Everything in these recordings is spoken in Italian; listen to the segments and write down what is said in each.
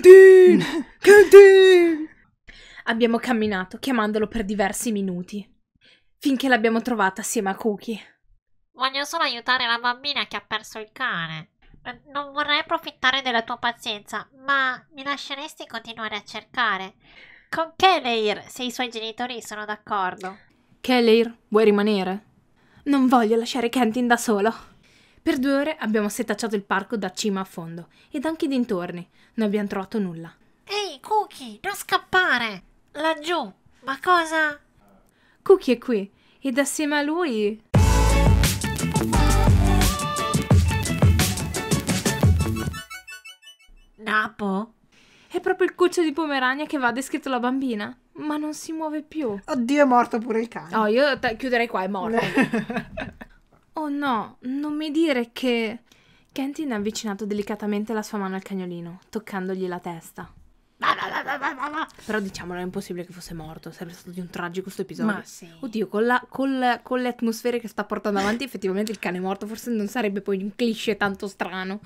Kentin! Kentin! Abbiamo camminato, chiamandolo per diversi minuti, finché l'abbiamo trovata assieme a Cookie. Voglio solo aiutare la bambina che ha perso il cane. Eh, non vorrei approfittare della tua pazienza, ma mi lasceresti continuare a cercare? Con Keleir, se i suoi genitori sono d'accordo. Keleir, vuoi rimanere? Non voglio lasciare Kentin da solo. Per due ore abbiamo setacciato il parco da cima a fondo ed anche i dintorni. Non abbiamo trovato nulla. Ehi, Cookie, non scappare! Laggiù, ma cosa? Cookie è qui ed assieme a lui. Napo? È proprio il cuccio di Pomerania che va a descritto la bambina, ma non si muove più. Oddio, è morto pure il cane. Oh, io t- chiuderei qua, è morto. Oh no, non mi dire che... Kentin ha avvicinato delicatamente la sua mano al cagnolino, toccandogli la testa. Però diciamolo, è impossibile che fosse morto, sarebbe stato di un tragico sto episodio. Ma sì. Oddio, con, la, col, con le atmosfere che sta portando avanti, effettivamente il cane morto forse non sarebbe poi un cliché tanto strano.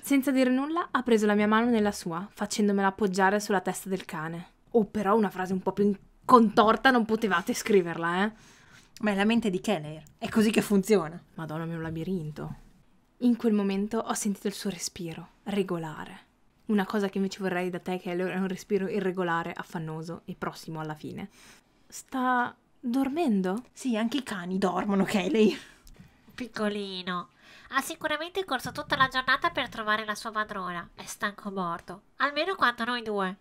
Senza dire nulla, ha preso la mia mano nella sua, facendomela appoggiare sulla testa del cane. Oh, però una frase un po' più contorta non potevate scriverla, eh? Ma è la mente di Keller. È così che funziona. Madonna, è un labirinto. In quel momento ho sentito il suo respiro, regolare. Una cosa che invece vorrei da te, Keller, è un respiro irregolare, affannoso e prossimo alla fine. Sta dormendo? Sì, anche i cani dormono, Kelly. Piccolino. Ha sicuramente corso tutta la giornata per trovare la sua padrona. È stanco morto. Almeno quanto noi due.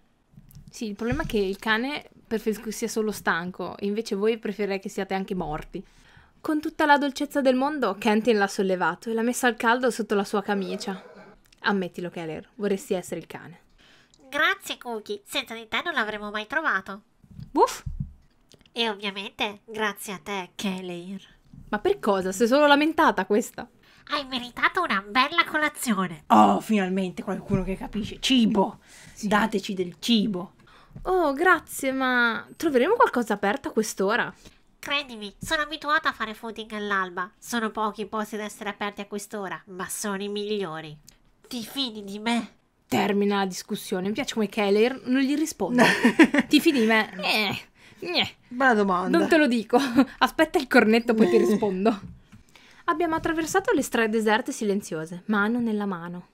Sì, il problema è che il cane preferisco che sia solo stanco, invece voi preferirei che siate anche morti. Con tutta la dolcezza del mondo, Kentin l'ha sollevato e l'ha messo al caldo sotto la sua camicia. Ammettilo, Keller, vorresti essere il cane. Grazie, Cookie. Senza di te non l'avremmo mai trovato. Uff! E ovviamente grazie a te, Keller. Ma per cosa? Sei solo lamentata questa? Hai meritato una bella colazione. Oh, finalmente qualcuno che capisce. Cibo. Sì. Dateci del cibo. Oh, grazie, ma troveremo qualcosa aperto a quest'ora? Credimi, sono abituata a fare footing all'alba. Sono pochi i posti ad essere aperti a quest'ora, ma sono i migliori. Ti fidi di me? Termina la discussione. Mi piace come Keller non gli risponde. Ti fidi di me? Eh, eh. Bella domanda. Non te lo dico. Aspetta il cornetto, poi ti rispondo. Abbiamo attraversato le strade deserte e silenziose, mano nella mano.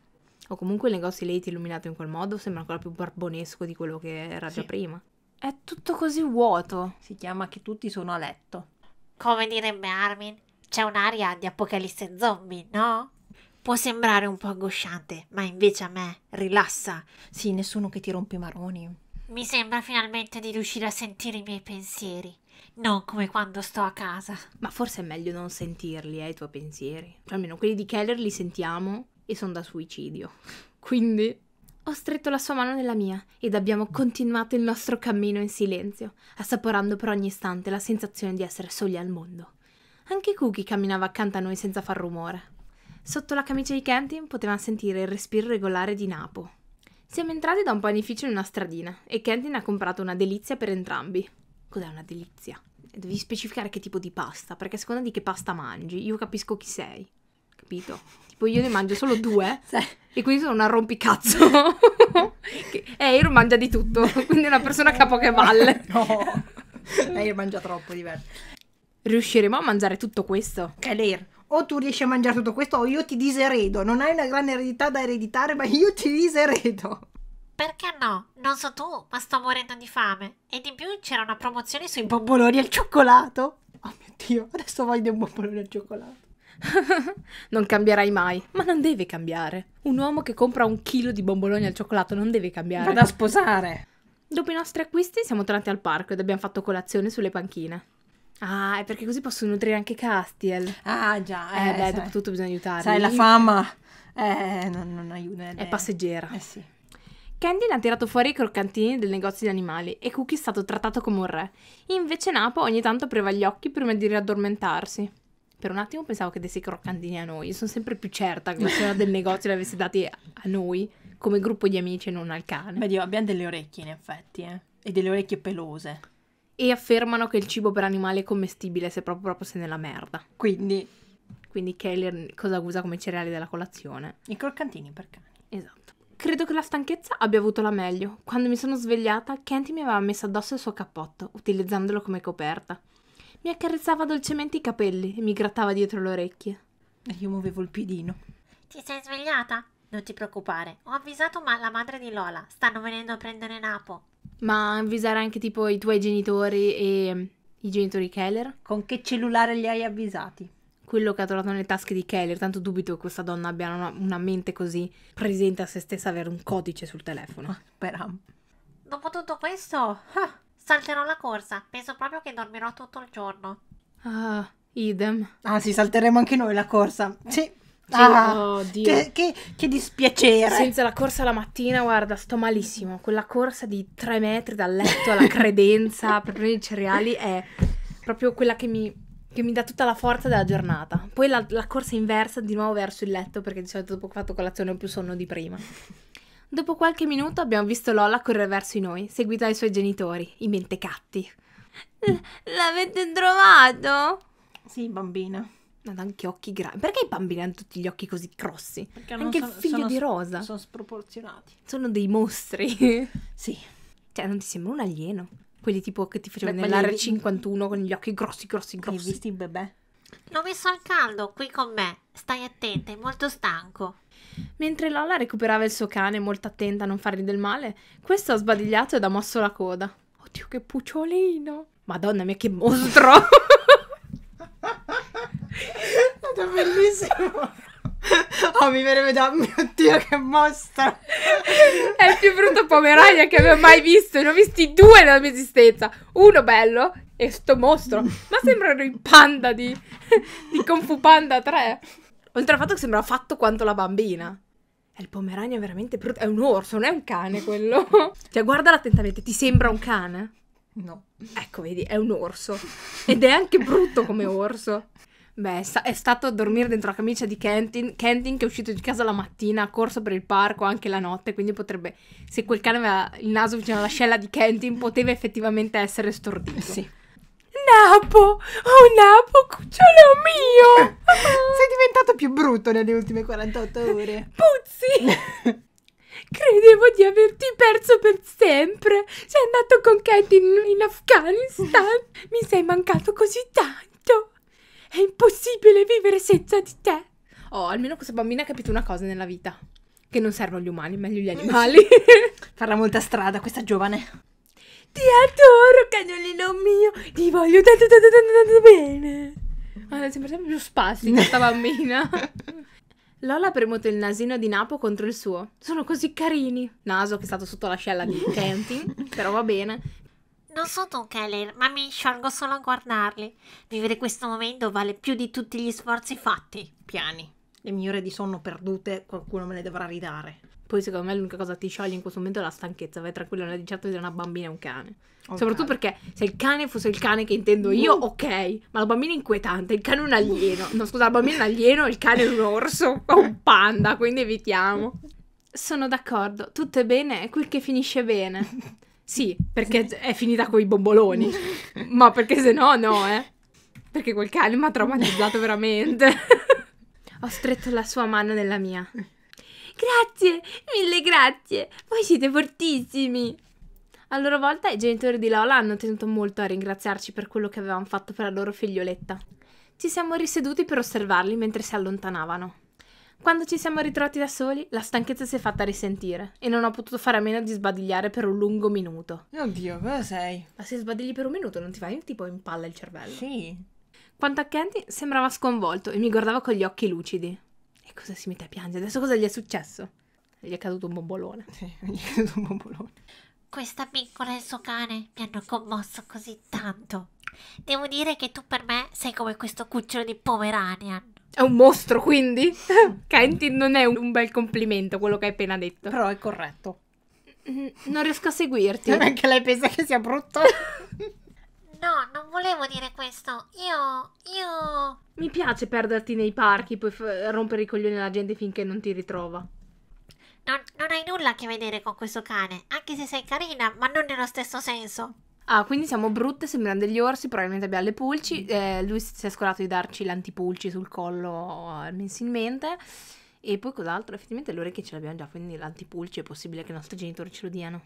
O comunque il negozio di Late illuminato in quel modo sembra ancora più barbonesco di quello che era già prima. È tutto così vuoto. Si chiama che tutti sono a letto. Come direbbe Armin, c'è un'aria di apocalisse zombie, no? Può sembrare un po' angosciante, ma invece a me rilassa. Sì, nessuno che ti rompe i maroni. Mi sembra finalmente di riuscire a sentire i miei pensieri non come quando sto a casa. Ma forse è meglio non sentirli, eh, i tuoi pensieri. Cioè, almeno quelli di Keller li sentiamo e sono da suicidio. Quindi ho stretto la sua mano nella mia ed abbiamo continuato il nostro cammino in silenzio, assaporando per ogni istante la sensazione di essere soli al mondo. Anche Cookie camminava accanto a noi senza far rumore. Sotto la camicia di Kentin poteva sentire il respiro regolare di Napo. Siamo entrati da un panificio in una stradina e Kentin ha comprato una delizia per entrambi è una delizia? Devi specificare che tipo di pasta, perché a seconda di che pasta mangi, io capisco chi sei, capito? Tipo io ne mangio solo due sì. e quindi sono una rompicazzo. e eh, mangia di tutto, quindi è una persona che ha poche balle. no, lei eh, mangia troppo diverso. Riusciremo a mangiare tutto questo? Kaler, o tu riesci a mangiare tutto questo o io ti diseredo. Non hai una grande eredità da ereditare, ma io ti diseredo. Perché no? Non so tu, ma sto morendo di fame. E di più c'era una promozione sui bomboloni al cioccolato. Oh mio Dio, adesso voglio un bombolone al cioccolato. non cambierai mai, ma non deve cambiare. Un uomo che compra un chilo di bomboloni al cioccolato non deve cambiare. Vado a sposare. Dopo i nostri acquisti siamo tornati al parco ed abbiamo fatto colazione sulle panchine. Ah, è perché così posso nutrire anche Castiel. Ah, già. Eh, eh beh, sai, dopo tutto bisogna aiutarli. Sai, la fama eh, non, non aiuta. È eh. passeggera. Eh sì. Candy ha tirato fuori i croccantini del negozio di animali e Cookie è stato trattato come un re. Invece Napo ogni tanto preva gli occhi prima di riaddormentarsi. Per un attimo pensavo che desse i croccantini a noi. sono sempre più certa che la signora del negozio li avesse dati a noi, come gruppo di amici e non al cane. Beh, Dio, abbiamo delle orecchie in effetti, eh? E delle orecchie pelose. E affermano che il cibo per animali è commestibile se proprio, proprio se nella merda. Quindi... Quindi Keller cosa usa come cereali della colazione? I croccantini per cani. Esatto. Credo che la stanchezza abbia avuto la meglio. Quando mi sono svegliata, Kenty mi aveva messo addosso il suo cappotto, utilizzandolo come coperta. Mi accarezzava dolcemente i capelli e mi grattava dietro le orecchie. E io muovevo il piedino. Ti sei svegliata? Non ti preoccupare, ho avvisato ma- la madre di Lola, stanno venendo a prendere Napo. Ma avvisare anche tipo i tuoi genitori e mm, i genitori Keller? Con che cellulare li hai avvisati? quello che ha trovato nelle tasche di Keller. Tanto dubito che questa donna abbia una, una mente così presente a se stessa avere un codice sul telefono. Speram. Ah, Dopo tutto questo, ah, salterò la corsa. Penso proprio che dormirò tutto il giorno. Ah, idem. Ah, sì, salteremo anche noi la corsa. Sì. Sì, ah, oh, che, che, che, dispiacere. Senza la corsa la mattina, guarda, sto malissimo. Quella corsa di tre metri dal letto alla credenza per prendere i cereali è proprio quella che mi che mi dà tutta la forza della giornata. Poi la, la, corsa inversa di nuovo verso il letto perché di solito dopo che ho fatto colazione ho più sonno di prima. Dopo qualche minuto abbiamo visto Lola correre verso di noi, seguita dai suoi genitori, i mentecatti. Eh, l'avete trovato? Sì, bambina. Ma anche occhi grandi. Perché i bambini hanno tutti gli occhi così grossi? Perché anche il figlio sono, di Rosa. Sono sproporzionati. Sono dei mostri. sì. Cioè, non ti sembra un alieno? quelli tipo che ti facevano nell'area 51 con gli occhi grossi, grossi, grossi. Hai visto il bebè? L'ho messo al caldo qui con me. Stai attenta, è molto stanco. Mentre Lola recuperava il suo cane, molto attenta a non fargli del male, questo ha sbadigliato ed ha mosso la coda. Oddio, che pucciolino! Madonna mia, che mostro! È bellissimo! Oh, mi verrebbe da mio dio che mostro! È il più brutto pomerania che avevo mai visto. Ne ho visti due nella mia esistenza. Uno bello e sto mostro. Ma sembrano i panda di, di Kung Fu Panda 3. Oltre al fatto che sembra fatto quanto la bambina. È il pomerania veramente brutto. È un orso, non è un cane quello. Cioè, guardala attentamente. Ti sembra un cane? No. Ecco, vedi, è un orso. Ed è anche brutto come orso. Beh, è stato a dormire dentro la camicia di Kentin, Kentin che è uscito di casa la mattina, ha corso per il parco anche la notte, quindi potrebbe, se quel cane aveva il naso vicino alla all'ascella di Kentin, poteva effettivamente essere stordito. Sì. Napo, oh Napo, cucciolo mio! Sei diventato più brutto nelle ultime 48 ore. Puzzi! Credevo di averti perso per sempre. Sei andato con Kentin in Afghanistan. Mi sei mancato così tanto. È impossibile vivere senza di te. Oh, almeno questa bambina ha capito una cosa nella vita. Che non servono gli umani, meglio gli animali. Farà molta strada questa giovane. Ti adoro, cagnolino mio. Ti voglio tanto, tanto, tanto, tanto bene. Allora, sembra sempre più spassi questa bambina. Lola ha premuto il nasino di Napo contro il suo. Sono così carini. Naso che è stato sotto l'ascella di Kentin, però va bene. Non sono tu, Keller, ma mi sciolgo solo a guardarli. Vivere questo momento vale più di tutti gli sforzi fatti. Piani. Le mie ore di sonno perdute, qualcuno me le dovrà ridare. Poi secondo me l'unica cosa che ti scioglie in questo momento è la stanchezza, vai tranquillo, non è di certo di una bambina e un cane. Okay. Soprattutto perché se il cane fosse il cane che intendo io, mm. ok, ma la bambina è inquietante, il cane è un alieno. No, scusa, la bambina è un alieno, il cane è un orso o un panda, quindi evitiamo. Sono d'accordo, tutto è bene, è quel che finisce bene. Sì, perché è finita con i bomboloni, ma perché se no no, eh. Perché quel cane mi ha traumatizzato veramente. Ho stretto la sua mano nella mia. Grazie, mille grazie. Voi siete fortissimi. A loro volta i genitori di Lola hanno tenuto molto a ringraziarci per quello che avevamo fatto per la loro figlioletta. Ci siamo riseduti per osservarli mentre si allontanavano. Quando ci siamo ritrovati da soli, la stanchezza si è fatta risentire e non ho potuto fare a meno di sbadigliare per un lungo minuto. Oddio, cosa sei? Ma se sbadigli per un minuto non ti fai tipo in palla il cervello? Sì. Quanto a Candy, sembrava sconvolto e mi guardava con gli occhi lucidi. E cosa si mette a piangere? Adesso cosa gli è successo? Gli è caduto un bombolone. Sì, gli è caduto un bombolone. Questa piccola e il suo cane mi hanno commosso così tanto. Devo dire che tu per me sei come questo cucciolo di Pomeranian. È un mostro, quindi? Kenty non è un bel complimento quello che hai appena detto. Però è corretto. Mm, non riesco a seguirti. Non è che lei pensa che sia brutto? No, non volevo dire questo. Io. Io. Mi piace perderti nei parchi, poi f- rompere i coglioni alla gente finché non ti ritrova. Non, non hai nulla a che vedere con questo cane, anche se sei carina, ma non nello stesso senso. Ah, quindi siamo brutte, sembrano degli orsi, probabilmente abbiamo le pulci. Mm. Eh, lui si è scolato di darci l'antipulci sul collo eh, mensilmente. E poi cos'altro? Effettivamente le orecchie ce l'abbiamo già, quindi l'antipulci è possibile che i nostri genitori ce lo diano.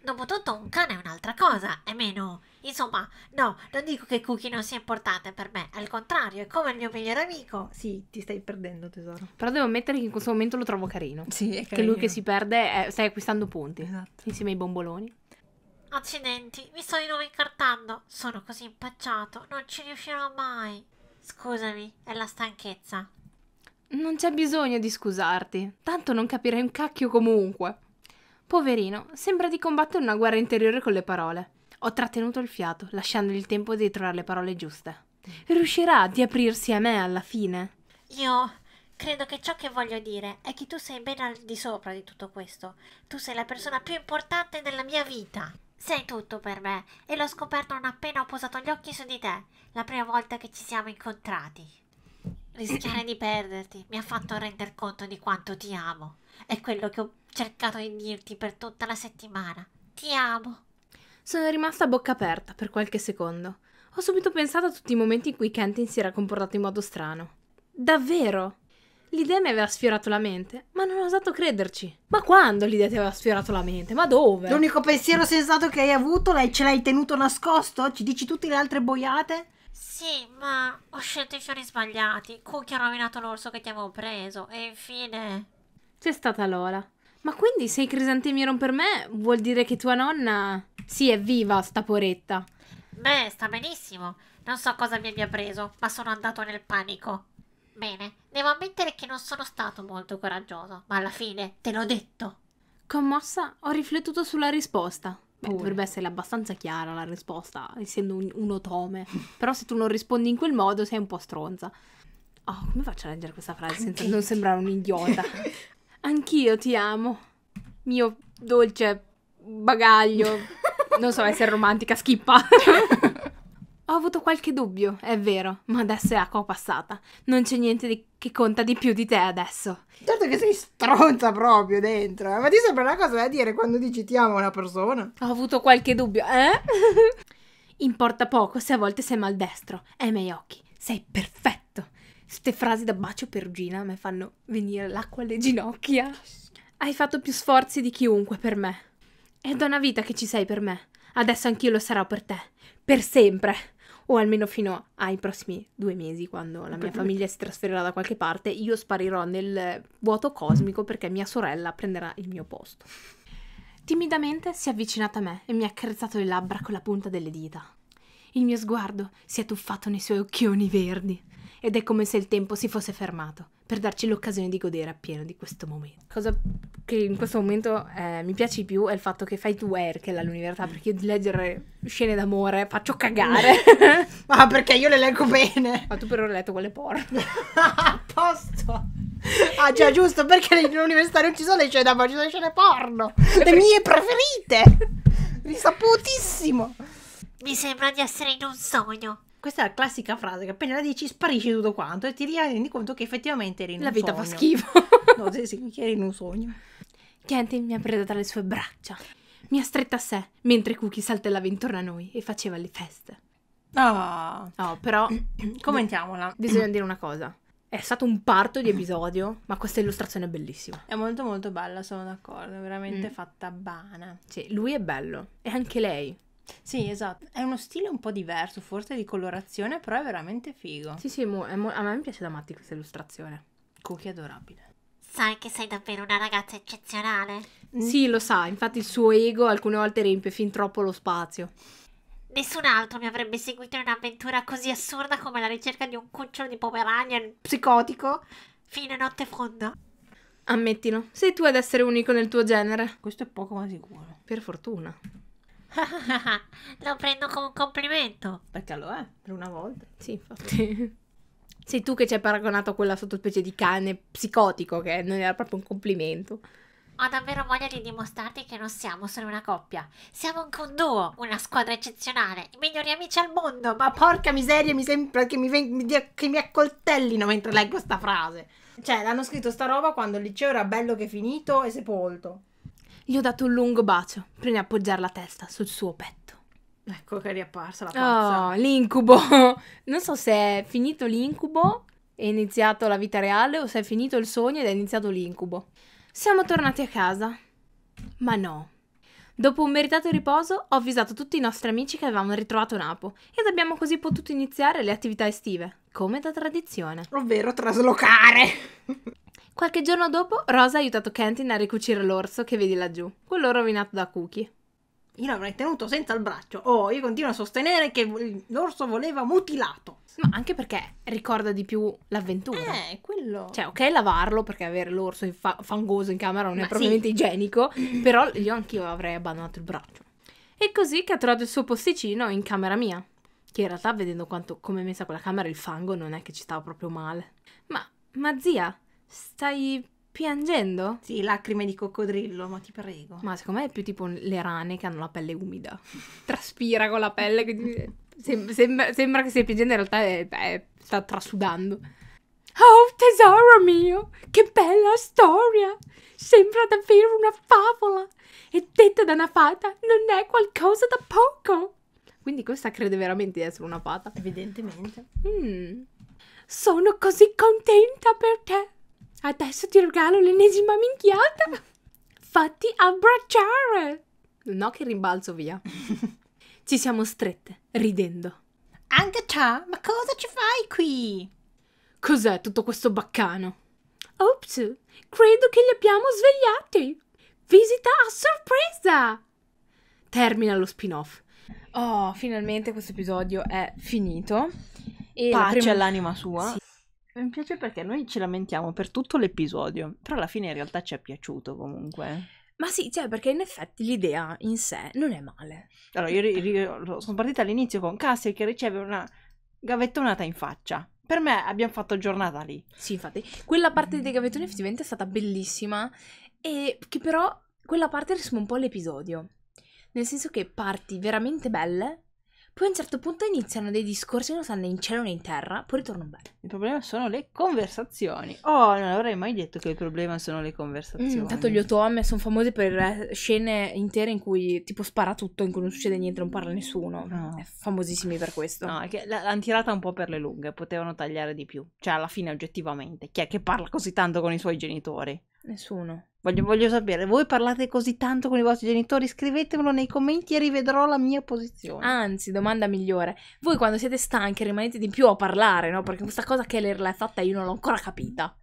Dopotutto un cane è un'altra cosa, è meno... Insomma, no, non dico che Cookie non sia importante per me, al contrario, è come il mio migliore amico. Sì, ti stai perdendo tesoro. Però devo ammettere che in questo momento lo trovo carino. Sì, è carino. Che lui che si perde è... stai acquistando punti. Esatto. Insieme ai bomboloni. Accidenti, mi sto di nuovo incartando. Sono così impacciato, non ci riuscirò mai. Scusami, è la stanchezza. Non c'è bisogno di scusarti, tanto non capirei un cacchio comunque. Poverino, sembra di combattere una guerra interiore con le parole. Ho trattenuto il fiato, lasciandogli il tempo di trovare le parole giuste. Riuscirà ad aprirsi a me alla fine? Io credo che ciò che voglio dire è che tu sei ben al di sopra di tutto questo. Tu sei la persona più importante della mia vita. Sei tutto per me e l'ho scoperto non appena ho posato gli occhi su di te, la prima volta che ci siamo incontrati. Rischiare di perderti mi ha fatto rendere conto di quanto ti amo. È quello che ho cercato di dirti per tutta la settimana. Ti amo. Sono rimasta a bocca aperta per qualche secondo. Ho subito pensato a tutti i momenti in cui Kentin si era comportato in modo strano. Davvero? L'idea mi aveva sfiorato la mente, ma non ho osato crederci. Ma quando l'idea ti aveva sfiorato la mente? Ma dove? L'unico pensiero sensato che hai avuto, lei ce l'hai tenuto nascosto? Ci dici tutte le altre boiate? Sì, ma ho scelto i fiori sbagliati. Cucchi ha rovinato l'orso che ti avevo preso. E infine... C'è stata Lola. Ma quindi se i crisantemi erano per me, vuol dire che tua nonna... Sì, è viva, sta poretta. Beh, sta benissimo. Non so cosa mi abbia preso, ma sono andato nel panico. Bene, devo ammettere che non sono stato molto coraggioso, ma alla fine te l'ho detto. Commossa, ho riflettuto sulla risposta. Beh, dovrebbe essere abbastanza chiara la risposta, essendo un, un otome. Però se tu non rispondi in quel modo sei un po' stronza. Oh, come faccio a leggere questa frase Anch'io senza non sembrare un idiota? Anch'io ti amo, mio dolce bagaglio. Non so essere romantica, schippa. Ho avuto qualche dubbio, è vero, ma adesso è acqua passata. Non c'è niente di... che conta di più di te adesso. Certo che sei stronza proprio dentro, eh? ma ti sembra una cosa da dire quando dici ti amo una persona? Ho avuto qualche dubbio, eh? Importa poco se a volte sei maldestro, ai miei occhi. Sei perfetto. Ste frasi da bacio perugina a me fanno venire l'acqua alle ginocchia. Hai fatto più sforzi di chiunque per me. È da una vita che ci sei per me. Adesso anch'io lo sarò per te per sempre, o almeno fino ai prossimi due mesi, quando la mia famiglia si trasferirà da qualche parte, io sparirò nel vuoto cosmico perché mia sorella prenderà il mio posto. Timidamente si è avvicinata a me e mi ha carezzato le labbra con la punta delle dita il mio sguardo si è tuffato nei suoi occhioni verdi ed è come se il tempo si fosse fermato per darci l'occasione di godere appieno di questo momento. Cosa che in questo momento eh, mi piace di più è il fatto che fai tu Erkel all'università, perché io di leggere scene d'amore faccio cagare. Ma perché io le leggo bene. Ma tu per ora hai letto quelle porno. A posto. Ah già giusto, perché all'università non ci sono le scene d'amore, ci sono le scene porno. Le mie preferite. Risaputissimo. Mi sembra di essere in un sogno. Questa è la classica frase che appena la dici sparisce tutto quanto e ti rendi conto che effettivamente eri in la un sogno. La vita fa schifo. no, sì, sì, eri in un sogno. Kenty mi ha preso tra le sue braccia. Mi ha stretta a sé, mentre Cookie saltellava intorno a noi e faceva le feste. oh. oh, però commentiamola. Bisogna dire una cosa. È stato un parto di episodio, ma questa illustrazione è bellissima. È molto molto bella, sono d'accordo, è veramente mm. fatta bana. Sì, lui è bello e anche lei. Sì, esatto. È uno stile un po' diverso, forse di colorazione, però è veramente figo. Sì, sì, mo- mo- a me piace da matti questa illustrazione. Cookie adorabile. Sai che sei davvero una ragazza eccezionale? Mm. Sì, lo sa, infatti il suo ego alcune volte riempie fin troppo lo spazio. Nessun altro mi avrebbe seguito in un'avventura così assurda come la ricerca di un cucciolo di Pomeranian psicotico fine notte fonda. Ammettilo, sei tu ad essere unico nel tuo genere. Questo è poco ma sicuro. Per fortuna. Lo prendo come un complimento. Perché lo è, per una volta. Sì, infatti. Sei tu che ci hai paragonato a quella sottospecie di cane psicotico, che non era proprio un complimento. Ho davvero voglia di dimostrarti che non siamo solo una coppia. Siamo anche un duo, una squadra eccezionale, i migliori amici al mondo. Ma porca miseria, mi sembra che mi, ven- che mi accoltellino mentre leggo questa frase. Cioè, l'hanno scritto sta roba quando il liceo era bello che finito e sepolto. Gli ho dato un lungo bacio prima di appoggiare la testa sul suo petto. Ecco che è riapparsa la oh, forza. Oh, l'incubo. Non so se è finito l'incubo è iniziato la vita reale o se è finito il sogno ed è iniziato l'incubo. Siamo tornati a casa. Ma no. Dopo un meritato riposo ho avvisato tutti i nostri amici che avevamo ritrovato Napo ed abbiamo così potuto iniziare le attività estive, come da tradizione. Ovvero traslocare. Qualche giorno dopo, Rosa ha aiutato Kentin a ricucire l'orso che vedi laggiù, quello rovinato da Cookie. Io l'avrei tenuto senza il braccio. Oh, io continuo a sostenere che l'orso voleva mutilato. Ma anche perché ricorda di più l'avventura. Eh, quello. Cioè, ok, lavarlo perché avere l'orso fa- fangoso in camera non Ma è propriamente sì. igienico. però io anch'io avrei abbandonato il braccio. E così che ha trovato il suo posticino in camera mia. Che in realtà, vedendo quanto, come è messa quella camera, il fango non è che ci stava proprio male. Ma, ma zia, Stai piangendo? Sì, lacrime di coccodrillo, ma ti prego. Ma secondo me è più tipo le rane che hanno la pelle umida. Traspira con la pelle, quindi sem- sembra, sembra che stia piangendo, in realtà è, è, sta trasudando. Oh tesoro mio, che bella storia! Sembra davvero una favola! E detta da una fata non è qualcosa da poco! Quindi questa crede veramente di essere una fata. Evidentemente. Mm. Sono così contenta per te! Adesso ti regalo l'ennesima minchiata. Fatti abbracciare. No che rimbalzo via. ci siamo strette, ridendo. Agatha, ma cosa ci fai qui? Cos'è tutto questo baccano? Ops, credo che li abbiamo svegliati. Visita a sorpresa! Termina lo spin-off. Oh, finalmente questo episodio è finito. E Pace prima... all'anima sua. Sì. Mi piace perché noi ci lamentiamo per tutto l'episodio, però alla fine in realtà ci è piaciuto comunque. Ma sì, cioè, perché in effetti l'idea in sé non è male. Allora, io, io sono partita all'inizio con Cassia che riceve una gavettonata in faccia. Per me abbiamo fatto giornata lì. Sì, infatti. Quella parte mm. dei gavettoni effettivamente è stata bellissima e che però quella parte riassume un po' l'episodio. Nel senso che parti veramente belle poi a un certo punto iniziano dei discorsi, non stanno in cielo né in terra, poi ritorno bene. Il problema sono le conversazioni. Oh, non avrei mai detto che il problema sono le conversazioni. Mm, tanto gli Otome sono famosi per eh, scene intere in cui tipo spara tutto, in cui non succede niente, non parla nessuno. No. Famosissimi per questo. No, è che l'hanno tirata un po' per le lunghe, potevano tagliare di più. Cioè, alla fine, oggettivamente, chi è che parla così tanto con i suoi genitori? Nessuno. Voglio, voglio, sapere, voi parlate così tanto con i vostri genitori? Scrivetemelo nei commenti e rivedrò la mia posizione. Anzi, domanda migliore. Voi quando siete stanchi rimanete di più a parlare, no? Perché questa cosa Keller l'ha fatta io non l'ho ancora capita.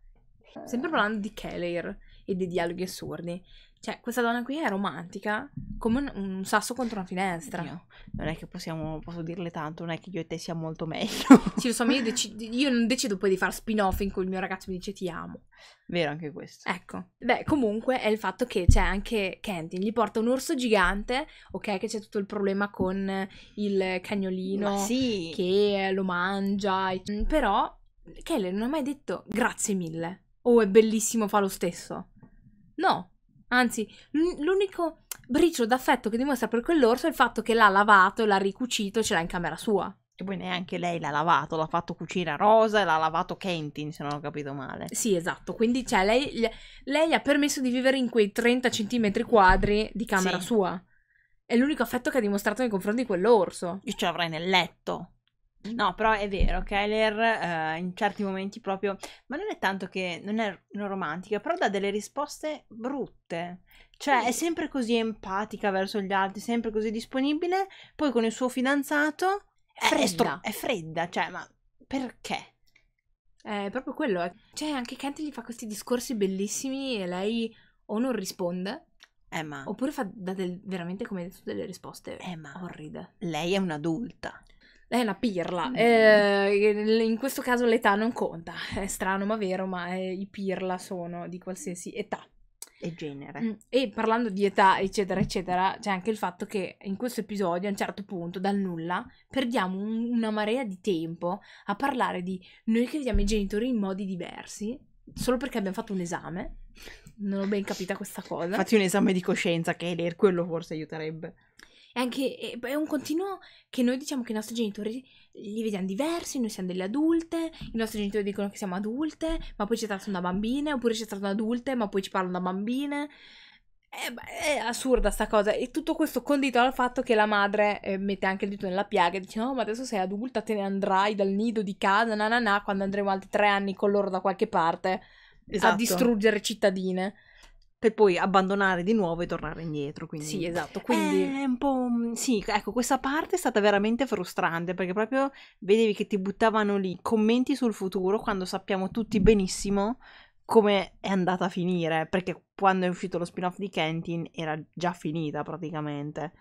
Sempre parlando di Keller e dei dialoghi assurdi. Cioè, questa donna qui è romantica come un, un sasso contro una finestra. Dio, non è che possiamo, posso dirle tanto, non è che io e te siamo molto meglio. sì, lo so, ma io, dec- io non decido poi di fare spin-off in cui il mio ragazzo mi dice ti amo. Vero anche questo. Ecco. Beh, comunque è il fatto che c'è anche Kentin, gli porta un orso gigante, ok, che c'è tutto il problema con il cagnolino sì. che lo mangia, mm, però Kelly non ha mai detto grazie mille o oh, è bellissimo fa lo stesso. No, Anzi, l'unico bricio d'affetto che dimostra per quell'orso è il fatto che l'ha lavato, l'ha ricucito e ce l'ha in camera sua. E poi neanche lei l'ha lavato, l'ha fatto cucire a Rosa e l'ha lavato Kentin, se non ho capito male. Sì, esatto. Quindi, cioè, lei, lei ha permesso di vivere in quei 30 centimetri quadri di camera sì. sua. È l'unico affetto che ha dimostrato nei confronti di quell'orso. Io ce l'avrei nel letto. No, però è vero, Keller eh, in certi momenti proprio, ma non è tanto che non è romantica, però dà delle risposte brutte. Cioè, è sempre così empatica verso gli altri, sempre così disponibile, poi con il suo fidanzato è fredda, estro- è fredda cioè, ma perché? È proprio quello. Eh. Cioè, anche Kent gli fa questi discorsi bellissimi e lei o non risponde, eh, oppure fa dà del, veramente, come hai detto, delle risposte eh, orride. Lei è un'adulta. È una pirla. Mm. Eh, in questo caso l'età non conta. È strano ma vero, ma eh, i pirla sono di qualsiasi età. E genere. Mm, e parlando di età, eccetera, eccetera, c'è anche il fatto che in questo episodio, a un certo punto, dal nulla, perdiamo un, una marea di tempo a parlare di noi che vediamo i genitori in modi diversi, solo perché abbiamo fatto un esame. Non ho ben capita questa cosa. Fatti un esame di coscienza, Keller, quello forse aiuterebbe. È anche è un continuo che noi diciamo che i nostri genitori li vediamo diversi, noi siamo delle adulte, i nostri genitori dicono che siamo adulte, ma poi ci trattano da bambine, oppure ci trattano da adulte, ma poi ci parlano da bambine. È, eh, è assurda sta cosa e tutto questo condito al fatto che la madre eh, mette anche il dito nella piaga e dice no ma adesso sei adulta te ne andrai dal nido di casa na na na quando andremo altri tre anni con loro da qualche parte esatto. a distruggere cittadine per poi abbandonare di nuovo e tornare indietro. Quindi... Sì, esatto. Quindi... È un po'... Sì, ecco, questa parte è stata veramente frustrante perché proprio vedevi che ti buttavano lì commenti sul futuro quando sappiamo tutti benissimo come è andata a finire perché quando è uscito lo spin-off di Kentin era già finita praticamente.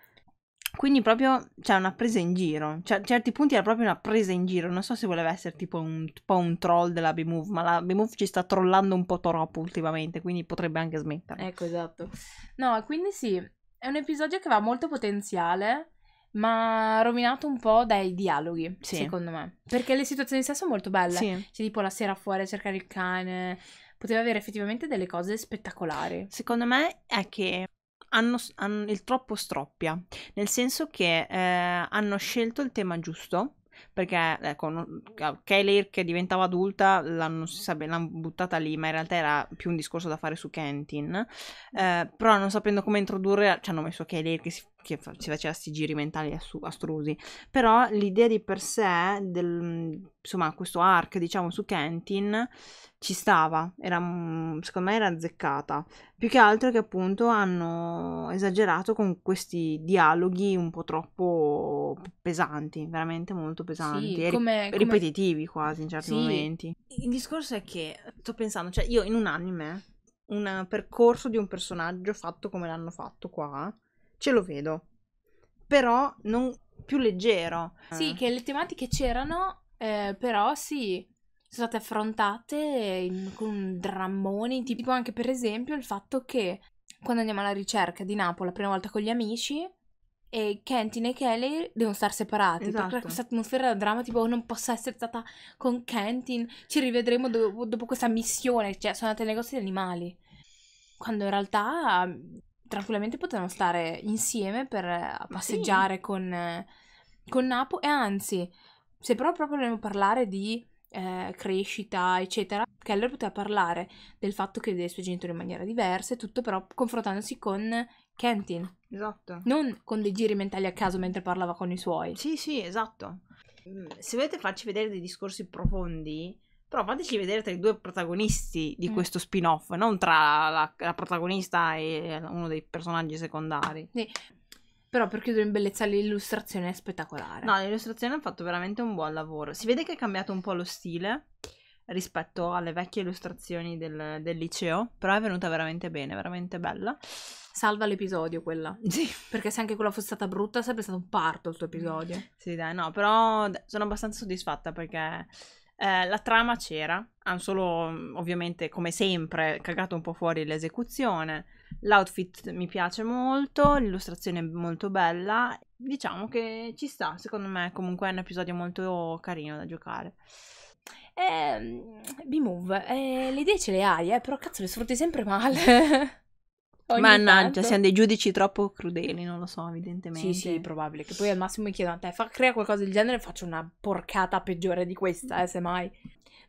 Quindi proprio c'è cioè, una presa in giro. Cioè, a certi punti era proprio una presa in giro. Non so se voleva essere tipo un, po' un troll della B-Move, ma la B-Move ci sta trollando un po' troppo ultimamente, quindi potrebbe anche smettere. Ecco, esatto. No, quindi sì, è un episodio che aveva molto potenziale, ma rovinato un po' dai dialoghi, sì. secondo me. Perché le situazioni stesse sono molto belle. Sì. C'è tipo la sera fuori a cercare il cane. Poteva avere effettivamente delle cose spettacolari. Secondo me è che hanno, hanno, il troppo stroppia, nel senso che eh, hanno scelto il tema giusto, perché ecco, non, Kelly che diventava adulta l'hanno, l'hanno, buttata lì, ma in realtà era più un discorso da fare su Kentin, eh, però non sapendo come introdurre, ci cioè, hanno messo Kelly che si che si faceva questi giri mentali astrusi, però l'idea di per sé, del, insomma, questo arc, diciamo, su Kentin ci stava, era, mm, secondo me era azzeccata. Più che altro che appunto hanno esagerato con questi dialoghi un po' troppo pesanti, veramente molto pesanti, sì, come, ri- ripetitivi come... quasi in certi sì. momenti. Il discorso è che, sto pensando, cioè io in un anime un percorso di un personaggio fatto come l'hanno fatto qua ce lo vedo. Però non più leggero. Sì, che le tematiche c'erano, eh, però sì, sono state affrontate in, con drammoni, tipo anche per esempio il fatto che quando andiamo alla ricerca di Napoli la prima volta con gli amici e Kentin e Kelly devono stare separati esatto. perché questa atmosfera del dramma tipo oh, non possa essere stata con Kentin ci rivedremo do- dopo questa missione cioè sono andate nei negozi di animali quando in realtà tranquillamente potevano stare insieme per eh, passeggiare sì. con, eh, con, Napo e anzi, se proprio vogliamo parlare di eh, crescita, eccetera, Keller poteva parlare del fatto che vedeva i suoi genitori in maniera diversa e tutto però confrontandosi con Kentin. Esatto. Non con dei giri mentali a caso mentre parlava con i suoi. Sì, sì, esatto. Mm, se volete farci vedere dei discorsi profondi, però fateci vedere tra i due protagonisti di mm. questo spin-off, non tra la, la, protagonista e uno dei personaggi secondari. Sì. Però per chiudere in bellezza l'illustrazione è spettacolare. No, l'illustrazione ha fatto veramente un buon lavoro. Si vede che è cambiato un po' lo stile rispetto alle vecchie illustrazioni del, del liceo, però è venuta veramente bene, veramente bella. Salva l'episodio quella. Sì. Perché se anche quella fosse stata brutta sarebbe stato un parto il tuo episodio. Sì, dai, no, però sono abbastanza soddisfatta perché eh, la trama c'era, hanno solo mm, ovviamente come sempre cagato un po' fuori l'esecuzione. L'outfit mi piace molto, l'illustrazione è molto bella. Diciamo che ci sta, secondo me comunque è un episodio molto carino da giocare. Eh, B-Move, eh, le idee ce le hai, eh, però cazzo le sfrutti sempre male. Ogni Mannaggia, tanto. siamo dei giudici troppo crudeli, non lo so, evidentemente. Sì, sì, probabile. Che poi al massimo mi chiedono a te, fa, crea qualcosa del genere e faccio una porcata peggiore di questa, eh, mai.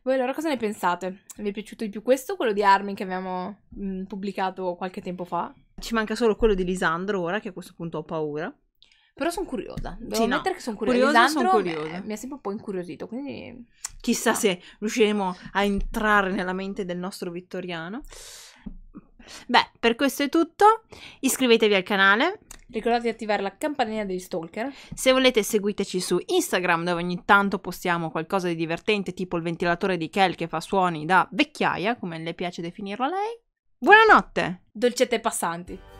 Voi allora cosa ne pensate? Vi è piaciuto di più questo o quello di Armin che abbiamo mh, mm, pubblicato qualche tempo fa? Ci manca solo quello di Lisandro ora, che a questo punto ho paura. Però sono curiosa. Devo sì, ammettere no. che sono curiosa. curiosa Lisandro son curiosa. Mi, mi ha sempre un po' incuriosito, quindi... Chissà no. se riusciremo a entrare nella mente del nostro Vittoriano. Beh, per questo è tutto. Iscrivetevi al canale. Ricordate di attivare la campanella degli stalker. Se volete seguiteci su Instagram dove ogni tanto postiamo qualcosa di divertente tipo il ventilatore di Kel che fa suoni da vecchiaia, come le piace definirlo a lei. Buonanotte! Dolcette passanti!